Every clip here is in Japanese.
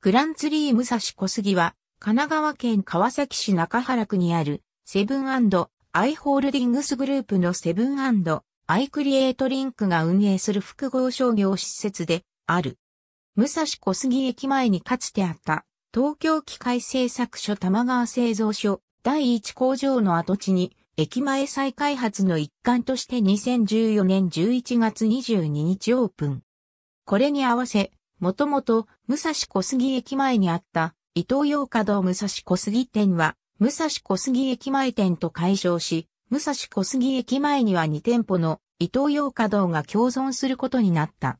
グランツリー武蔵小杉は、神奈川県川崎市中原区にある、セブンアイ・ホールディングスグループのセブンアイ・クリエイトリンクが運営する複合商業施設である。武蔵小杉駅前にかつてあった、東京機械製作所玉川製造所第一工場の跡地に、駅前再開発の一環として2014年11月22日オープン。これに合わせ、もともと、武蔵小杉駅前にあった、伊東洋華堂武蔵小杉店は、武蔵小杉駅前店と解消し、武蔵小杉駅前には2店舗の伊東洋華堂が共存することになった。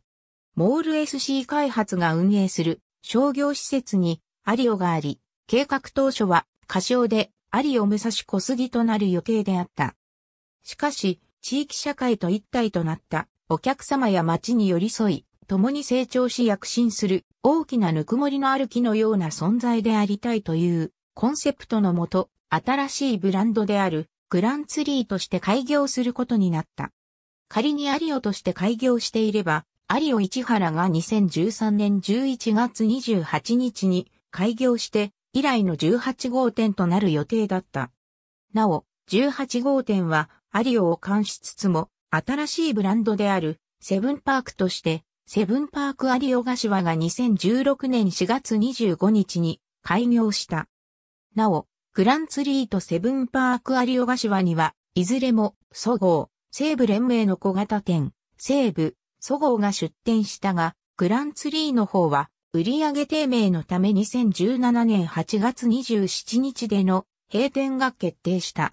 モール SC 開発が運営する商業施設にアリオがあり、計画当初は仮称でアリオ武蔵小杉となる予定であった。しかし、地域社会と一体となったお客様や街に寄り添い、共に成長し躍進する大きなぬくもりのある木のような存在でありたいというコンセプトのもと、新しいブランドであるグランツリーとして開業することになった。仮にアリオとして開業していれば、アリオ市原が2013年11月28日に開業して以来の18号店となる予定だった。なお、18号店はアリオを監しつつも新しいブランドであるセブンパークとしてセブンパークアリオガシワが2016年4月25日に開業した。なお、グランツリーとセブンパークアリオガシワには、いずれも、そごう、西部連盟の小型店、西部、そごうが出店したが、グランツリーの方は、売上低迷のため2017年8月27日での閉店が決定した。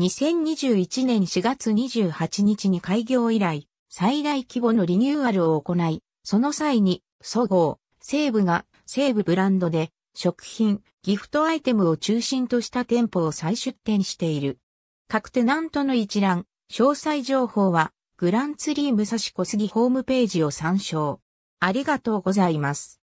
2021年4月28日に開業以来、最大規模のリニューアルを行い、その際に、そごう、西武が西武ブランドで食品、ギフトアイテムを中心とした店舗を再出店している。各テナントの一覧、詳細情報は、グランツリー武蔵小杉ホームページを参照。ありがとうございます。